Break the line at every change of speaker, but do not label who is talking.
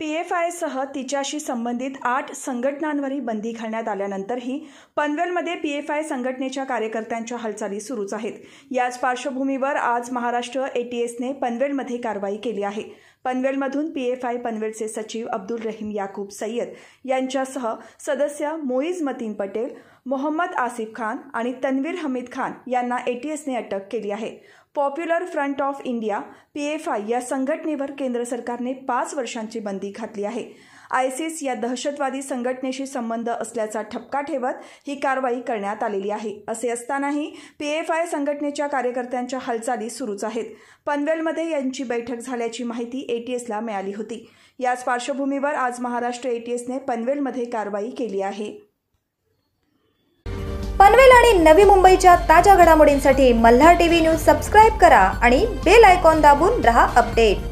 पीएफआयसह तिच्याशी संबंधित आठ संघटनांवरही बंदी घालण्यात आल्यानंतरही पनवेलमध्ये पीएफआय संघटनेच्या कार्यकर्त्यांच्या हालचाली सुरूच आहेत याच पार्श्वभूमीवर आज महाराष्ट्र एटीएसने पनवेलमध्ये कारवाई केली आहे पनवेलमधून पी एफ आय पनवेलचे सचिव अब्दुल रहीम याकूब सय्यद यांच्यासह सदस्य मोईज मतीन पटेल मोहम्मद आसिफ खान आणि तन्वीर हमीद खान यांना एटीएसने अटक केली आहे Popular Front of India P या संघटनेवर केंद्र सरकारने पाच वर्षांची बंदी घातली आहे आयसिस या दहशतवादी संघटनेशी संबंध असल्याचा ठपका ठेवत ही कारवाई करण्यात आलेली आहे असे असतानाही पीएफआय संघटनेच्या कार्यकर्त्यांच्या हालचाली सुरूच आहेत पनवेलमध्ये यांची बैठक झाल्याची माहिती एटीएसला मिळाली होती याच पार्श्वभूमीवर आज महाराष्ट्र एटीएसने पनवेलमध्ये कारवाई केली आहे
पनवेल आणि नवी मुंबईच्या ताज्या घडामोडींसाठी मल्हार टीव्ही न्यूज सबस्क्राईब करा आणि बेल आयकॉन दाबून रहा अपडेट